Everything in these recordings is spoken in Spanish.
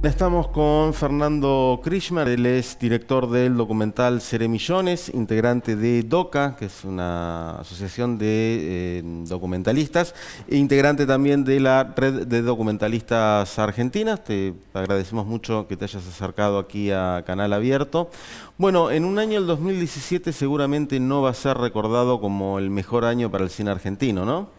Estamos con Fernando Krishmar, él es director del documental Millones, integrante de DOCA, que es una asociación de eh, documentalistas, e integrante también de la red de documentalistas argentinas. Te agradecemos mucho que te hayas acercado aquí a Canal Abierto. Bueno, en un año, el 2017, seguramente no va a ser recordado como el mejor año para el cine argentino, ¿no?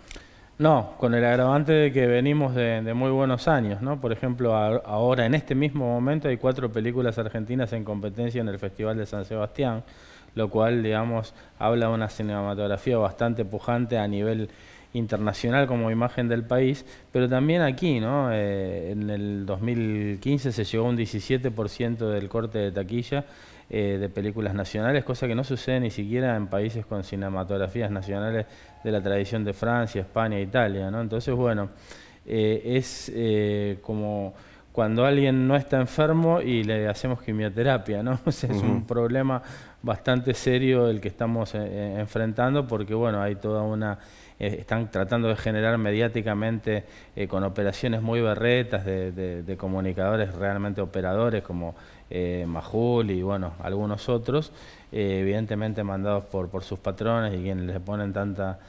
No, con el agravante de que venimos de, muy buenos años, ¿no? Por ejemplo, ahora en este mismo momento hay cuatro películas argentinas en competencia en el Festival de San Sebastián, lo cual, digamos, habla de una cinematografía bastante pujante a nivel internacional como imagen del país, pero también aquí, ¿no? Eh, en el 2015 se llegó a un 17% del corte de taquilla eh, de películas nacionales, cosa que no sucede ni siquiera en países con cinematografías nacionales de la tradición de Francia, España Italia. ¿no? Entonces, bueno, eh, es eh, como cuando alguien no está enfermo y le hacemos quimioterapia, ¿no? es un problema bastante serio el que estamos enfrentando porque, bueno, hay toda una eh, están tratando de generar mediáticamente eh, con operaciones muy berretas de, comunicadores realmente operadores como eh, Majul y bueno, algunos otros, evidentemente mandados por, por sus patrones y quienes le ponen tanta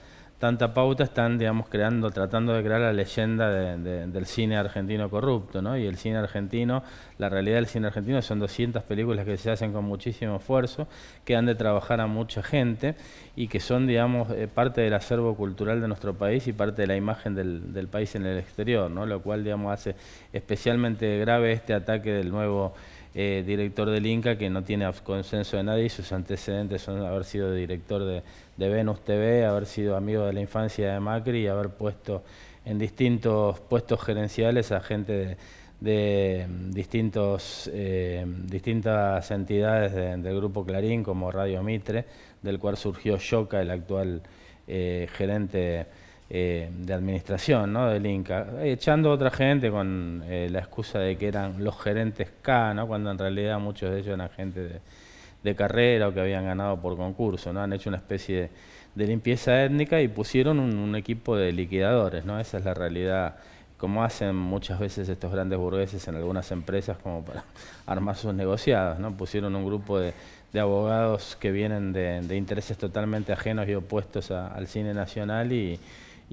tanta pauta están, digamos, creando, tratando de crear la leyenda del cine argentino corrupto, ¿no? Y el cine argentino, la realidad del cine argentino son 200 películas que se hacen con muchísimo esfuerzo, que han de trabajar a mucha gente y que son, digamos, eh, parte del acervo cultural de nuestro país y parte de la imagen del, del país en el exterior, ¿no? Lo cual, digamos, hace especialmente grave este ataque del nuevo eh, director del Inca, que no tiene consenso de nadie, sus antecedentes son haber sido director de, Venus TV, haber sido amigo de la infancia de Macri y haber puesto en distintos puestos gerenciales a gente de, mm, distintos, eh, distintas entidades del grupo Clarín, como Radio Mitre, del cual surgió Choca el actual eh, gerente eh, de administración ¿no? del Inca, eh, echando a otra gente con eh, la excusa de que eran los gerentes K, ¿no? cuando en realidad muchos de ellos eran gente de, carrera o que habían ganado por concurso, ¿no? han hecho una especie de, limpieza étnica y pusieron un, equipo de liquidadores, ¿no? esa es la realidad como hacen muchas veces estos grandes burgueses en algunas empresas como para armar sus negociados, ¿no? Pusieron un grupo de, abogados que vienen de, intereses totalmente ajenos y opuestos al cine nacional y,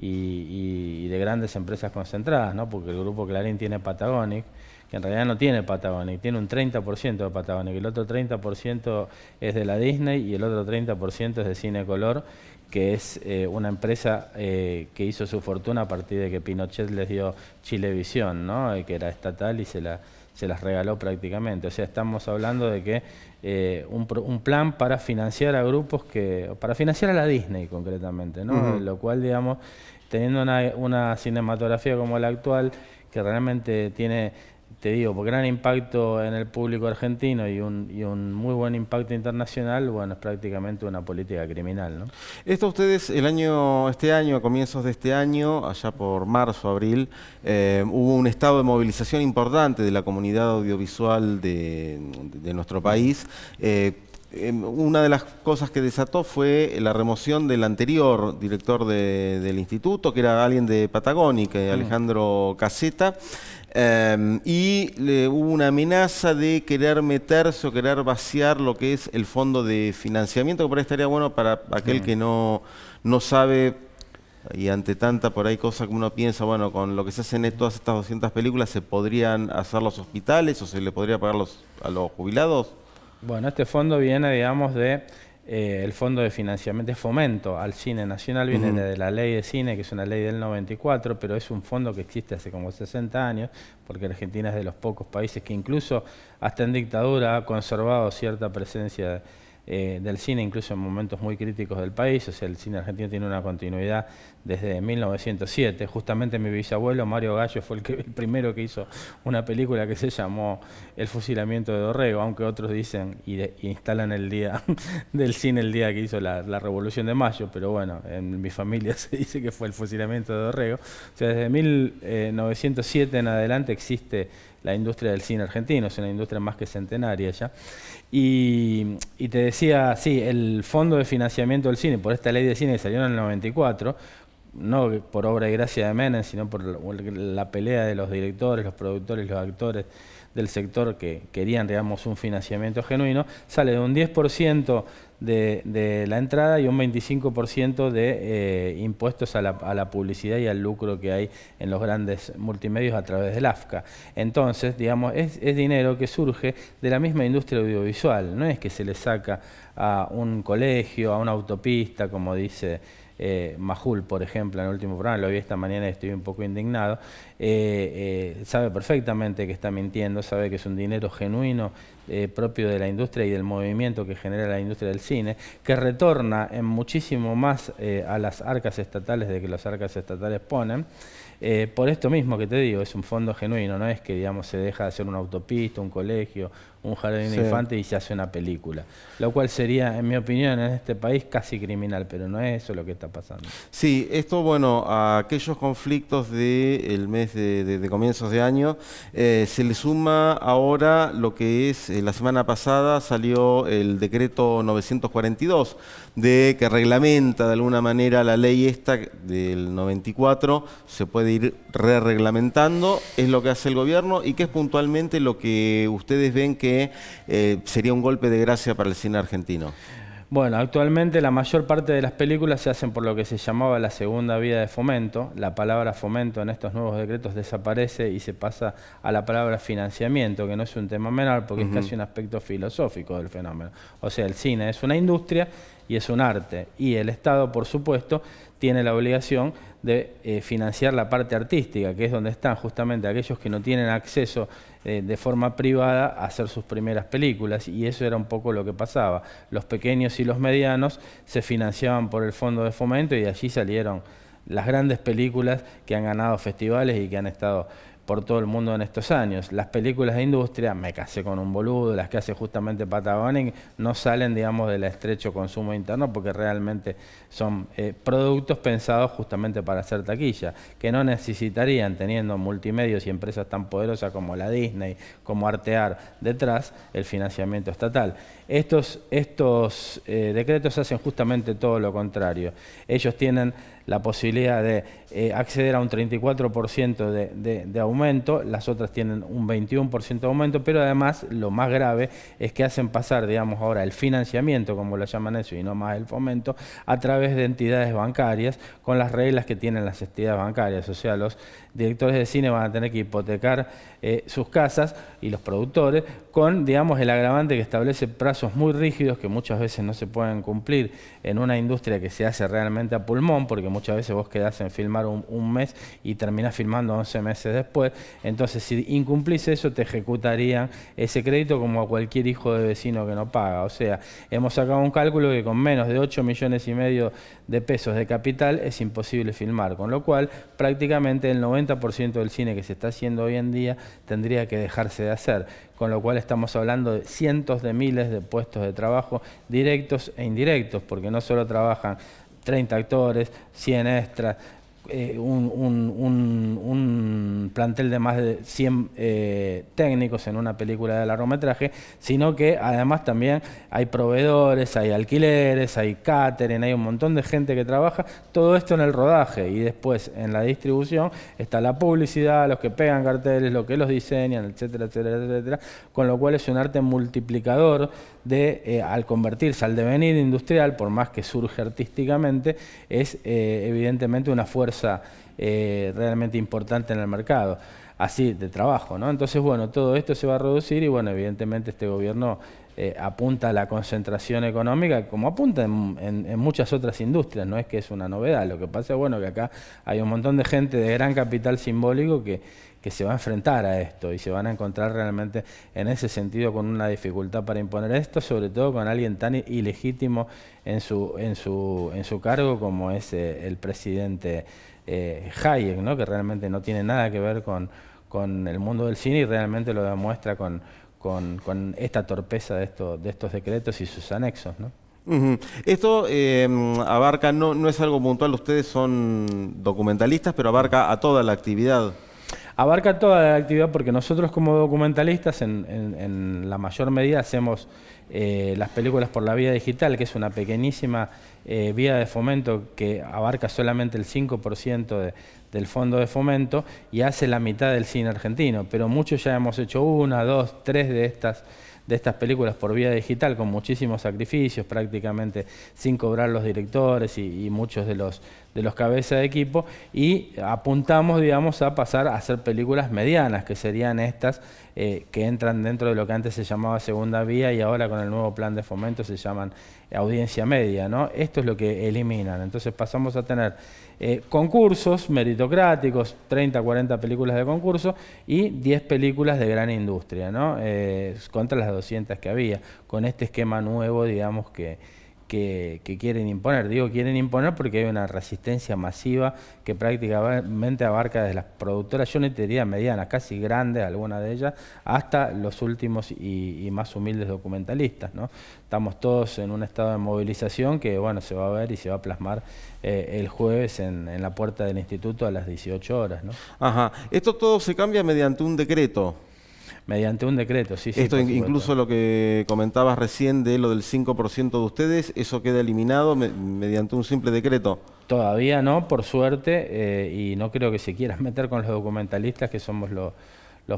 y, de grandes empresas concentradas, ¿no? porque el grupo Clarín tiene Patagonic, que en realidad no tiene Patagonic, tiene un 30% de Patagonic, el otro 30% es de la Disney y el otro 30% es de Cine Color, que es eh, una empresa eh, que hizo su fortuna a partir de que Pinochet les dio Chilevisión, ¿no? Eh, que era estatal y se la se las regaló prácticamente. O sea, estamos hablando de que eh, un, plan para financiar a grupos que, para financiar a la Disney concretamente, ¿no? Lo cual, digamos, teniendo una, una cinematografía como la actual, que realmente tiene te digo, por gran impacto en el público argentino y un, muy buen impacto internacional, bueno, es prácticamente una política criminal, ¿no? Esto ustedes, el año, este año, a comienzos de este año, allá por marzo, abril, eh, hubo un estado de movilización importante de la comunidad audiovisual de, nuestro país. Eh, Em, una de las cosas que desató fue la remoción del anterior director del instituto, que era alguien de Patagónica, mm. Alejandro Caseta, em, y hubo una amenaza de querer meterse o querer vaciar lo que es el fondo de financiamiento, que por ahí estaría bueno para aquel que no, sabe y ante tanta por ahí cosa que uno piensa, bueno, con lo que se hacen todas estas 200 películas, ¿se podrían hacer los hospitales o se le podría pagar a los jubilados? Bueno, este fondo viene, digamos, de eh, el fondo de financiamiento de fomento al cine nacional viene de la ley de cine, que es una ley del 94, pero es un fondo que existe hace como 60 años, porque Argentina es de los pocos países que incluso hasta en dictadura ha conservado cierta presencia eh, del cine, incluso en momentos muy críticos del país. O sea, el cine argentino tiene una continuidad desde 1907. Justamente mi bisabuelo, Mario Gallo, fue el, que, primero que hizo una película que se llamó El fusilamiento de Dorrego, aunque otros dicen y, instalan el día del cine, el día que hizo la, la, Revolución de Mayo, pero bueno, en mi familia se dice que fue el fusilamiento de Dorrego. O sea, desde 1907 eh, en adelante existe la industria del cine argentino, es una industria más que centenaria ya. Y, te decía, sí, el fondo de financiamiento del cine, por esta ley de cine que salió en el 94, no por obra y gracia de Menem, sino por la pelea de los directores, los productores, los actores del sector que querían, digamos, un financiamiento genuino, sale de un 10% de, la entrada y un 25% de eh, impuestos a la, publicidad y al lucro que hay en los grandes multimedios a través del AFCA. Entonces, digamos, es, es dinero que surge de la misma industria audiovisual, no es que se le saca a un colegio, a una autopista, como dice eh, Majul, por ejemplo, en el último programa, lo vi esta mañana y estoy un poco indignado, eh, eh, sabe perfectamente que está mintiendo, sabe que es un dinero genuino eh, propio de la industria y del movimiento que genera la industria del cine, que retorna en muchísimo más a las arcas estatales de que las arcas estatales ponen. Eh, por esto mismo que te digo, es un fondo genuino, no es que digamos se deja de hacer una autopista, un colegio, un jardín de infantes y se hace una película. Lo cual sería, en mi opinión, en este país casi criminal, pero no es eso lo que está pasando. Sí, esto, bueno, a aquellos conflictos del mes de, comienzos de año, eh, se le suma ahora lo que es, eh, la semana pasada salió el decreto 942 de que reglamenta de alguna manera la ley esta del 94, se puede ir re-reglamentando, es lo que hace el gobierno y que es puntualmente lo que ustedes ven que eh, sería un golpe de gracia para el cine argentino. Bueno, actualmente la mayor parte de las películas se hacen por lo que se llamaba la segunda vía de fomento. La palabra fomento en estos nuevos decretos desaparece y se pasa a la palabra financiamiento, que no es un tema menor porque es casi un aspecto filosófico del fenómeno. O sea, el cine es una industria y es un arte. Y el Estado, por supuesto, tiene la obligación de eh, financiar la parte artística, que es donde están justamente aquellos que no tienen acceso eh, de forma privada a hacer sus primeras películas, y eso era un poco lo que pasaba. Los pequeños y los medianos se financiaban por el fondo de fomento y de allí salieron las grandes películas que han ganado festivales y que han estado por todo el mundo en estos años. Las películas de industria, Me casé con un boludo, las que hace justamente Patagoning, no salen, digamos, del estrecho consumo interno porque realmente son eh, productos pensados justamente para hacer taquilla, que no necesitarían, teniendo multimedios y empresas tan poderosas como la Disney, como Artear detrás, el financiamiento estatal. Estos, estos eh, decretos hacen justamente todo lo contrario. Ellos tienen la posibilidad de eh, acceder a un 34% de, aumento, las otras tienen un 21% de aumento, pero además lo más grave es que hacen pasar, digamos ahora, el financiamiento, como lo llaman eso, y no más el fomento, a través de entidades bancarias, con las reglas que tienen las entidades bancarias. O sea, los directores de cine van a tener que hipotecar eh, sus casas y los productores con, digamos, el agravante que establece plazos muy rígidos que muchas veces no se pueden cumplir en una industria que se hace realmente a pulmón, porque muchas veces vos quedás en filmar un, mes y terminas firmando 11 meses después. Entonces, si incumplís eso, te ejecutarían ese crédito como a cualquier hijo de vecino que no paga. O sea, hemos sacado un cálculo que con menos de 8 millones y medio de pesos de capital es imposible filmar, con lo cual prácticamente el 90% del cine que se está haciendo hoy en día tendría que dejarse de hacer, con lo cual estamos hablando de cientos de miles de puestos de trabajo directos e indirectos, porque no solo trabajan 30 actores, 100 extras, eh, un, un, plantel de más de 100 eh, técnicos en una película de largometraje, sino que además también hay proveedores, hay alquileres, hay catering, hay un montón de gente que trabaja, todo esto en el rodaje y después en la distribución está la publicidad, los que pegan carteles, los que los diseñan, etcétera, etcétera, etcétera, con lo cual es un arte multiplicador de, eh, al convertirse al devenir industrial, por más que surge artísticamente, es eh, evidentemente una fuerza eh, realmente importante en el mercado, así de trabajo. ¿no? Entonces, bueno, todo esto se va a reducir y, bueno, evidentemente este gobierno apunta a la concentración económica, como apunta en, muchas otras industrias, no es que es una novedad. Lo que pasa es bueno, que acá hay un montón de gente de gran capital simbólico que que se va a enfrentar a esto y se van a encontrar realmente en ese sentido con una dificultad para imponer esto, sobre todo con alguien tan ilegítimo en su, en su, en su cargo como es eh, el presidente eh, Hayek, ¿no? que realmente no tiene nada que ver con, con el mundo del cine y realmente lo demuestra con, con, esta torpeza de, esto, de estos decretos y sus anexos. ¿no? Esto em, abarca, no, no es algo puntual, ustedes son documentalistas, pero abarca a toda la actividad abarca toda la actividad porque nosotros como documentalistas en, la mayor medida hacemos eh, las películas por la vía digital, que es una pequeñísima eh, vía de fomento que abarca solamente el 5% del fondo de fomento y hace la mitad del cine argentino, pero muchos ya hemos hecho una, dos, tres de estas de estas películas por vía digital con muchísimos sacrificios prácticamente sin cobrar los directores y muchos de los de los cabezas de equipo y apuntamos, digamos, a pasar a hacer películas medianas, que serían estas eh, que entran dentro de lo que antes se llamaba segunda vía y ahora con el nuevo plan de fomento se llaman audiencia media, ¿no? Esto es lo que eliminan. Entonces pasamos a tener eh, concursos meritocráticos, 30, 40 películas de concurso y 10 películas de gran industria, ¿no? Eh, contra las 200 que había, con este esquema nuevo, digamos, que que, quieren imponer. Digo quieren imponer porque hay una resistencia masiva que prácticamente abarca desde las productoras, yo no te medianas, casi grandes, alguna de ellas, hasta los últimos y, más humildes documentalistas. ¿no? Estamos todos en un estado de movilización que bueno se va a ver y se va a plasmar eh, el jueves en, en, la puerta del instituto a las 18 horas. ¿no? Ajá. Esto todo se cambia mediante un decreto. Mediante un decreto, sí. Esto incluso lo que comentabas recién de lo del 5% de ustedes, ¿eso queda eliminado mediante un simple decreto? Todavía no, por suerte, eh, y no creo que se quieran meter con los documentalistas que somos los,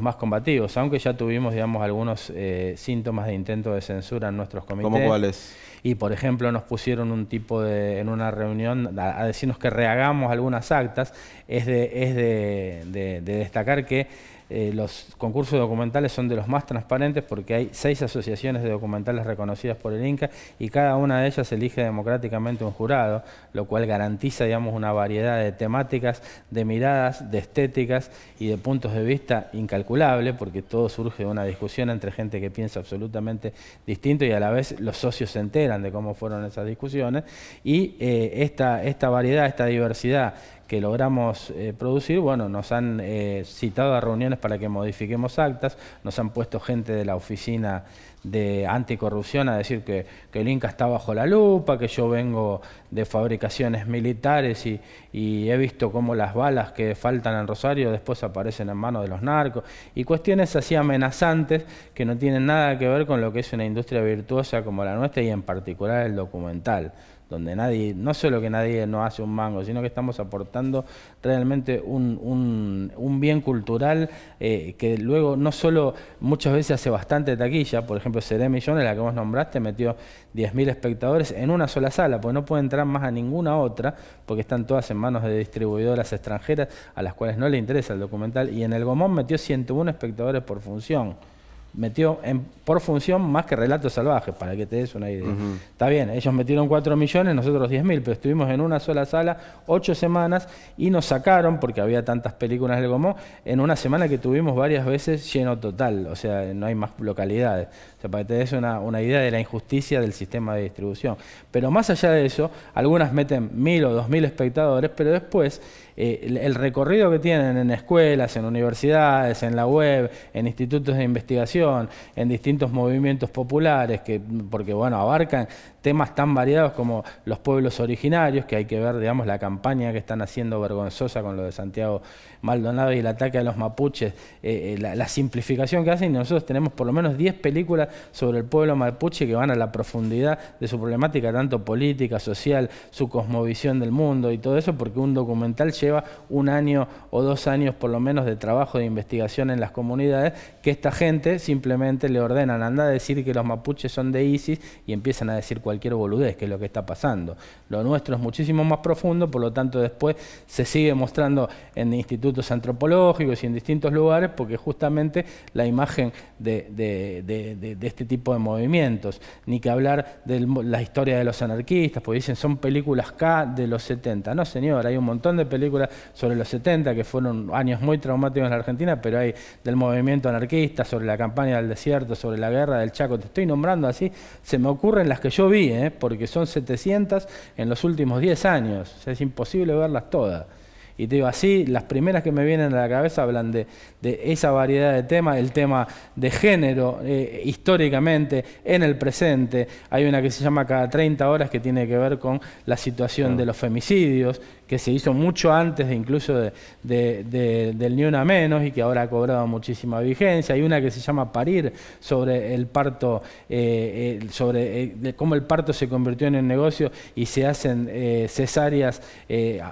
más combativos, aunque ya tuvimos, digamos, algunos eh, síntomas de intento de censura en nuestros comités. ¿Cómo cuáles? Y, por ejemplo, nos pusieron un tipo de, en una reunión a, decirnos que rehagamos algunas actas. Es de, es de destacar que eh, los concursos documentales son de los más transparentes porque hay seis asociaciones de documentales reconocidas por el INCA y cada una de ellas elige democráticamente un jurado, lo cual garantiza digamos, una variedad de temáticas, de miradas, de estéticas y de puntos de vista incalculable porque todo surge de una discusión entre gente que piensa absolutamente distinto y a la vez los socios se enteran de cómo fueron esas discusiones y eh, esta, esta variedad, esta diversidad que logramos eh, producir, bueno, nos han eh, citado a reuniones para que modifiquemos actas, nos han puesto gente de la oficina de anticorrupción a decir que, el Inca está bajo la lupa, que yo vengo de fabricaciones militares y, y he visto cómo las balas que faltan en Rosario después aparecen en manos de los narcos, y cuestiones así amenazantes que no tienen nada que ver con lo que es una industria virtuosa como la nuestra y en particular el documental donde nadie, no solo que nadie nos hace un mango, sino que estamos aportando realmente un, un, bien cultural eh, que luego no solo muchas veces hace bastante taquilla, por ejemplo, Seré Millones, la que vos nombraste, metió 10.000 espectadores en una sola sala, pues no puede entrar más a ninguna otra, porque están todas en manos de distribuidoras extranjeras a las cuales no le interesa el documental, y en El Gomón metió 101 espectadores por función metió en, por función más que relatos salvajes, para que te des una idea. Está bien, ellos metieron 4 millones, nosotros 10 mil, pero estuvimos en una sola sala ocho semanas y nos sacaron, porque había tantas películas del Gomó, en una semana que tuvimos varias veces lleno total, o sea, no hay más localidades. O sea, para que te des una, una idea de la injusticia del sistema de distribución. Pero más allá de eso, algunas meten mil o dos mil espectadores, pero después eh, el, recorrido que tienen en escuelas, en universidades, en la web, en institutos de investigación, en distintos movimientos populares, que, porque bueno, abarcan temas tan variados como los pueblos originarios, que hay que ver, digamos, la campaña que están haciendo vergonzosa con lo de Santiago Maldonado y el ataque a los mapuches, eh, eh, la, simplificación que hacen, y nosotros tenemos por lo menos 10 películas sobre el pueblo mapuche que van a la profundidad de su problemática, tanto política, social, su cosmovisión del mundo y todo eso, porque un documental lleva un año o dos años por lo menos de trabajo de investigación en las comunidades, que esta gente simplemente le ordenan, anda a decir que los mapuches son de ISIS y empiezan a decir cualquier boludez, que es lo que está pasando. Lo nuestro es muchísimo más profundo, por lo tanto después se sigue mostrando en institutos antropológicos y en distintos lugares, porque justamente la imagen de, este tipo de movimientos, ni que hablar de la historia de los anarquistas, porque dicen son películas K de los 70. No, señor, hay un montón de películas sobre los 70 que fueron años muy traumáticos en la Argentina, pero hay del movimiento anarquista, sobre la campaña del desierto, sobre la guerra del Chaco, te estoy nombrando así, se me ocurren las que yo vi ¿eh? porque son 700 en los últimos 10 años, es imposible verlas todas. Y te digo, así, las primeras que me vienen a la cabeza hablan de, esa variedad de temas, el tema de género eh, históricamente, en el presente. Hay una que se llama Cada 30 horas que tiene que ver con la situación de los femicidios, que se hizo mucho antes de incluso del Ni Una Menos y que ahora ha cobrado muchísima vigencia. Hay una que se llama Parir sobre el parto, eh, eh, sobre eh, cómo el parto se convirtió en un negocio y se hacen cesáreas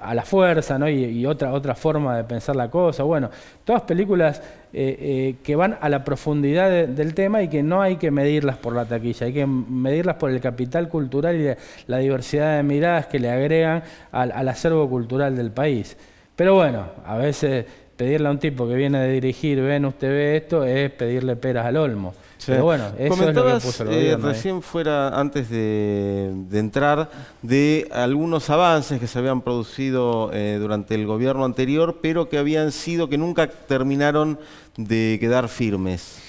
a la fuerza ¿no? y, otra, otra forma de pensar la cosa. Bueno, todas películas eh, eh, que van a la profundidad del tema y que no hay que medirlas por la taquilla, hay que medirlas por el capital cultural y la, diversidad de miradas que le agregan al, al, acervo cultural del país. Pero bueno, a veces pedirle a un tipo que viene de dirigir, ven usted ve esto, es pedirle peras al olmo bueno, Comentabas, recién fuera, antes de, entrar, de algunos avances que se habían producido eh, durante el gobierno anterior, pero que habían sido, que nunca terminaron de quedar firmes.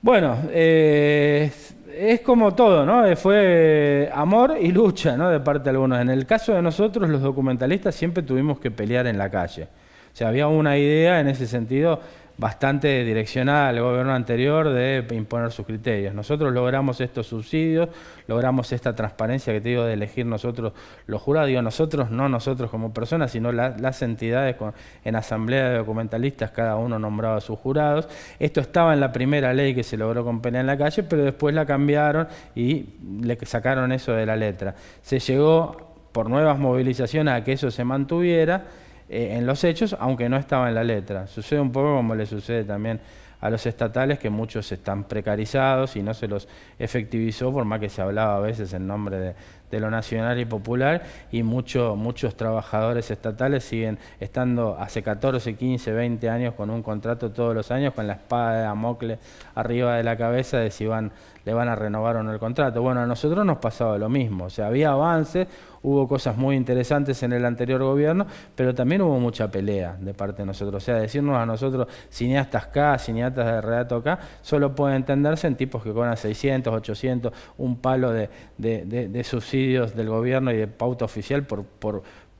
Bueno, eh, es como todo, ¿no? Eh, fue amor y lucha, ¿no? De parte de algunos. En el caso de nosotros, los documentalistas siempre tuvimos que pelear en la calle. O sea, había una idea en ese sentido bastante direccionada al gobierno anterior de imponer sus criterios. Nosotros logramos estos subsidios, logramos esta transparencia que te digo de elegir nosotros los jurados, digo nosotros, no nosotros como personas, sino las entidades en asamblea de documentalistas, cada uno nombraba a sus jurados. Esto estaba en la primera ley que se logró con pena en la calle, pero después la cambiaron y le sacaron eso de la letra. Se llegó por nuevas movilizaciones a que eso se mantuviera eh, en los hechos, aunque no estaba en la letra. Sucede un poco como le sucede también a los estatales, que muchos están precarizados y no se los efectivizó, por más que se hablaba a veces en nombre de, lo nacional y popular, y muchos trabajadores estatales siguen estando hace 14, 15, 20 años con un contrato todos los años, con la espada de Damocles arriba de la cabeza de si van le van a renovar o no el contrato. Bueno, a nosotros nos pasaba lo mismo, o sea, había avances, hubo cosas muy interesantes en el anterior gobierno, pero también hubo mucha pelea de parte de nosotros, o sea, decirnos a nosotros cineastas acá, cineastas de relato acá, solo puede entenderse en tipos que cobran 600, 800, un palo de, subsidios del gobierno y de pauta oficial por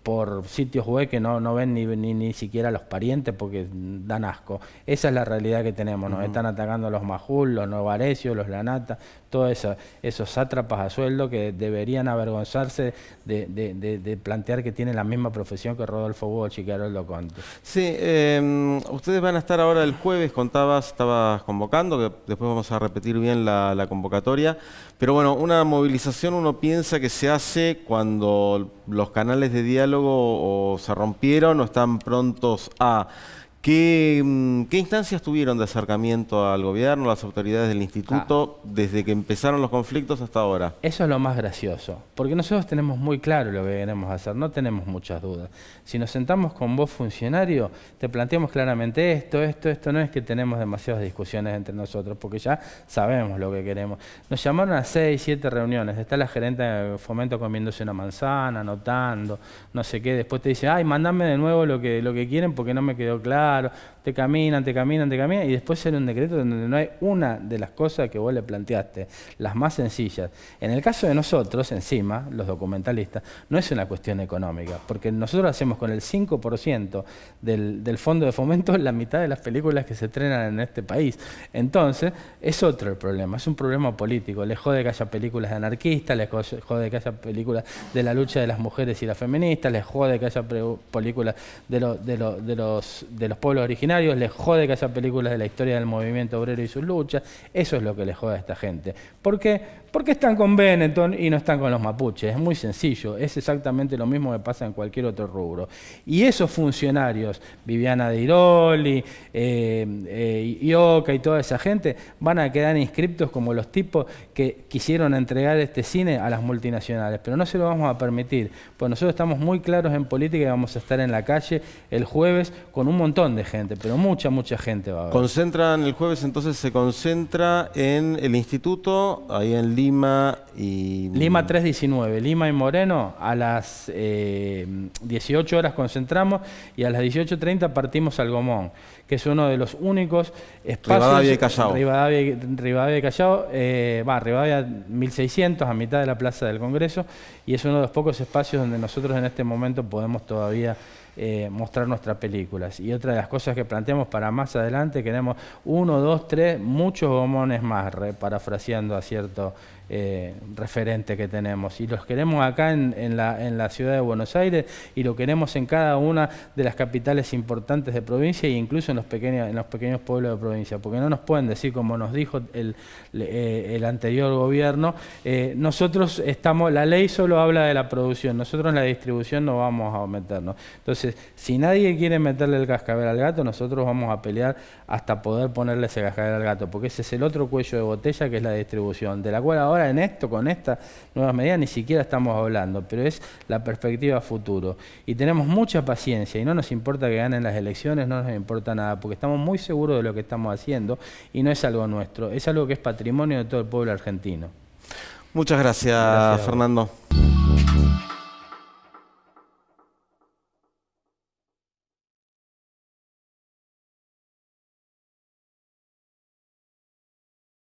por sitios web que no, no ven ni, ni, ni siquiera los parientes porque dan asco. Esa es la realidad que tenemos, nos están atacando los majul, los novarecios, los lanata, todos esos sátrapas a sueldo que deberían avergonzarse de, plantear que tienen la misma profesión que Rodolfo Bosch y que Haroldo conto. Sí, em, ustedes van a estar ahora el jueves, contabas, estabas convocando, que después vamos a repetir bien la, convocatoria, pero bueno, una movilización uno piensa que se hace cuando los canales de diálogo o se rompieron o están prontos a... Mm, ¿Qué, instancias tuvieron de acercamiento al gobierno, las autoridades del instituto, ah. desde que empezaron los conflictos hasta ahora? Eso es lo más gracioso, porque nosotros tenemos muy claro lo que queremos hacer, no tenemos muchas dudas. Si nos sentamos con vos, funcionario, te planteamos claramente esto, esto, esto, no es que tenemos demasiadas discusiones entre nosotros, porque ya sabemos lo que queremos. Nos llamaron a seis, siete reuniones, está la gerente de fomento comiéndose una manzana, anotando, no sé qué, después te dice, ay, mandame de nuevo lo que, lo que quieren porque no me quedó claro te caminan, te caminan, te caminan, y después sale un decreto donde no hay una de las cosas que vos le planteaste, las más sencillas. En el caso de nosotros, encima, los documentalistas, no es una cuestión económica, porque nosotros hacemos con el 5% del, fondo de fomento la mitad de las películas que se estrenan en este país. Entonces, es otro el problema, es un problema político. le jode que haya películas de anarquistas, les jode que haya películas de la lucha de las mujeres y las feministas, les jode que haya películas de, los, de los pueblos originarios, les jode que haya películas de la historia del movimiento obrero y sus luchas, eso es lo que les jode a esta gente. Porque ¿Por qué están con Benetton y no están con los mapuches? Es muy sencillo, es exactamente lo mismo que pasa en cualquier otro rubro. Y esos funcionarios, Viviana de Iroli, eh, eh, Ioca y toda esa gente, van a quedar inscriptos como los tipos que quisieron entregar este cine a las multinacionales. Pero no se lo vamos a permitir, pues nosotros estamos muy claros en política y vamos a estar en la calle el jueves con un montón de gente, pero mucha, mucha gente va a ver. Concentran el jueves, entonces se concentra en el instituto, ahí en Lima y... Lima 319, Lima y Moreno, a las 18 eh, horas concentramos y a las 18.30 partimos al Gomón, que es uno de los únicos espacios... Rivadavia y Callao. Rivadavia, y Callao, eh, va, Rivadavia 1600, a mitad de la Plaza del Congreso, y es uno de los pocos espacios donde nosotros en este momento podemos todavía eh, mostrar nuestras películas. Y otra de las cosas que planteamos para más adelante, queremos uno, dos, tres, muchos gomones más, parafraseando a cierto eh, referente que tenemos. Y los queremos acá en, la, en, la, ciudad de Buenos Aires y lo queremos en cada una de las capitales importantes de provincia e incluso en los pequeños, en los pequeños pueblos de provincia, porque no nos pueden decir, como nos dijo el, eh, anterior gobierno, eh, nosotros estamos, la ley solo habla de la producción, nosotros en la distribución no vamos a meternos. Entonces, si nadie quiere meterle el cascabel al gato, nosotros vamos a pelear hasta poder ponerle ese cascabel al gato, porque ese es el otro cuello de botella que es la distribución, de la cual ahora ahora en esto, con estas nuevas medidas, ni siquiera estamos hablando, pero es la perspectiva futuro. Y tenemos mucha paciencia y no nos importa que ganen las elecciones, no nos importa nada, porque estamos muy seguros de lo que estamos haciendo y no es algo nuestro, es algo que es patrimonio de todo el pueblo argentino. Muchas gracias, Fernando.